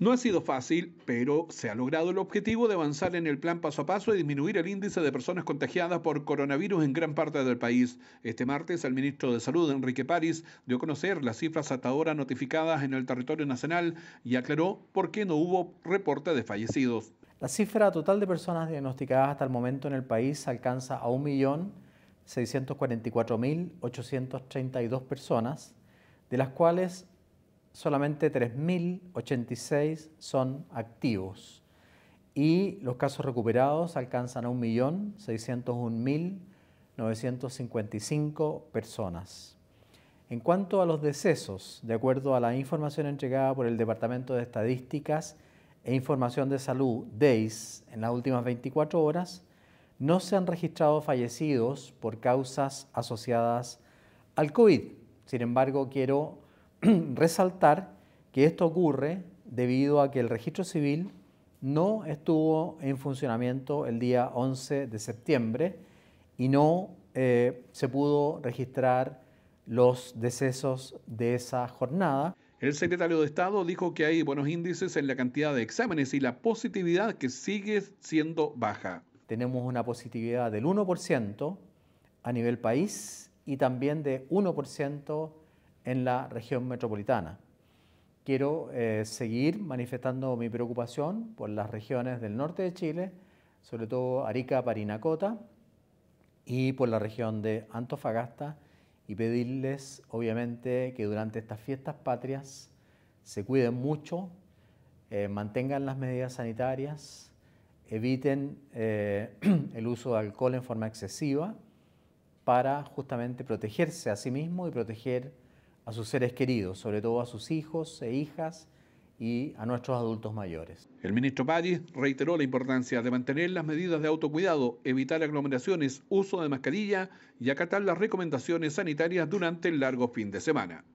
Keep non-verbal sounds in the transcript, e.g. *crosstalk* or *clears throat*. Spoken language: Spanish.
No ha sido fácil, pero se ha logrado el objetivo de avanzar en el plan paso a paso y disminuir el índice de personas contagiadas por coronavirus en gran parte del país. Este martes, el ministro de Salud, Enrique París, dio a conocer las cifras hasta ahora notificadas en el territorio nacional y aclaró por qué no hubo reporte de fallecidos. La cifra total de personas diagnosticadas hasta el momento en el país alcanza a 1.644.832 personas, de las cuales solamente 3.086 son activos y los casos recuperados alcanzan a 1.601.955 personas. En cuanto a los decesos, de acuerdo a la información entregada por el Departamento de Estadísticas e Información de Salud, DEIS, en las últimas 24 horas, no se han registrado fallecidos por causas asociadas al COVID. Sin embargo, quiero *clears throat* resaltar que esto ocurre debido a que el registro civil no estuvo en funcionamiento el día 11 de septiembre y no eh, se pudo registrar los decesos de esa jornada. El secretario de Estado dijo que hay buenos índices en la cantidad de exámenes y la positividad que sigue siendo baja. Tenemos una positividad del 1% a nivel país y también de 1% en la región metropolitana. Quiero eh, seguir manifestando mi preocupación por las regiones del norte de Chile, sobre todo Arica, Parinacota, y por la región de Antofagasta, y pedirles, obviamente, que durante estas fiestas patrias se cuiden mucho, eh, mantengan las medidas sanitarias, eviten eh, *clears throat* el uso de alcohol en forma excesiva para justamente protegerse a sí mismo y proteger a sus seres queridos, sobre todo a sus hijos e hijas y a nuestros adultos mayores. El ministro París reiteró la importancia de mantener las medidas de autocuidado, evitar aglomeraciones, uso de mascarilla y acatar las recomendaciones sanitarias durante el largo fin de semana.